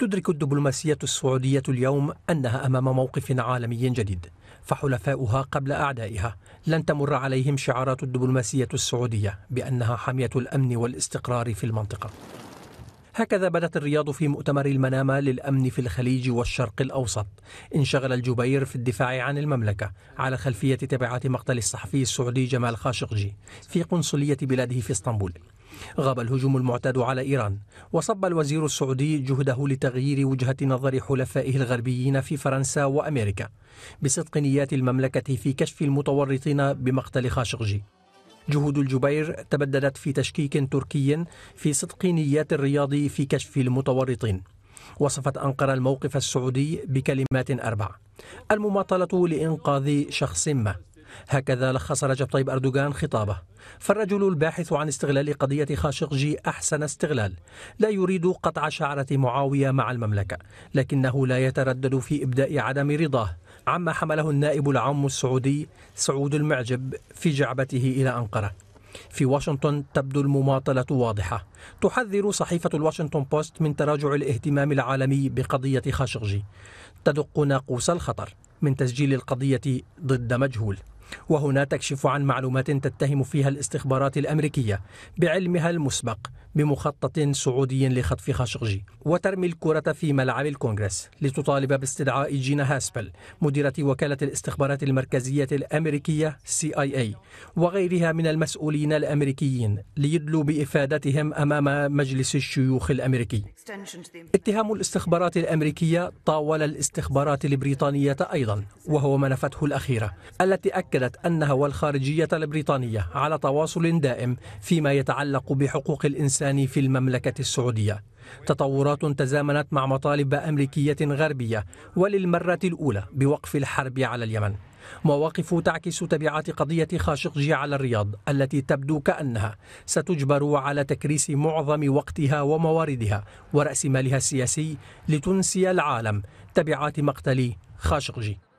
تدرك الدبلوماسية السعودية اليوم أنها أمام موقف عالمي جديد فحلفاؤها قبل أعدائها لن تمر عليهم شعارات الدبلوماسية السعودية بأنها حمية الأمن والاستقرار في المنطقة هكذا بدت الرياض في مؤتمر المنامة للأمن في الخليج والشرق الأوسط انشغل الجبير في الدفاع عن المملكة على خلفية تبعات مقتل الصحفي السعودي جمال خاشقجي في قنصلية بلاده في اسطنبول غاب الهجوم المعتاد على إيران وصب الوزير السعودي جهده لتغيير وجهة نظر حلفائه الغربيين في فرنسا وأمريكا بصدق نيات المملكة في كشف المتورطين بمقتل خاشقجي جهود الجبير تبددت في تشكيك تركي في صدق نيات الرياض في كشف المتورطين وصفت أنقرة الموقف السعودي بكلمات أربع المماطلة لإنقاذ شخص ما هكذا لخص رجب طيب أردوغان خطابه فالرجل الباحث عن استغلال قضية خاشقجي أحسن استغلال لا يريد قطع شعرة معاوية مع المملكة لكنه لا يتردد في إبداء عدم رضاه عما حمله النائب العام السعودي سعود المعجب في جعبته إلى أنقرة في واشنطن تبدو المماطلة واضحة تحذر صحيفة الواشنطن بوست من تراجع الاهتمام العالمي بقضية خاشقجي تدق ناقوس الخطر من تسجيل القضية ضد مجهول وهنا تكشف عن معلومات تتهم فيها الاستخبارات الأمريكية بعلمها المسبق بمخطط سعودي لخطف خاشقجي وترمي الكرة في ملعب الكونغرس لتطالب باستدعاء جينا هاسبل مديرة وكالة الاستخبارات المركزية الأمريكية CIA وغيرها من المسؤولين الأمريكيين ليدلوا بإفادتهم أمام مجلس الشيوخ الأمريكي اتهام الاستخبارات الأمريكية طاول الاستخبارات البريطانية أيضا وهو ما نفته الأخيرة التي أكد أكدت أنها والخارجية البريطانية على تواصل دائم فيما يتعلق بحقوق الإنسان في المملكة السعودية تطورات تزامنت مع مطالب أمريكية غربية وللمرة الأولى بوقف الحرب على اليمن مواقف تعكس تبعات قضية خاشقجي على الرياض التي تبدو كأنها ستجبر على تكريس معظم وقتها ومواردها ورأس مالها السياسي لتنسي العالم تبعات مقتل خاشقجي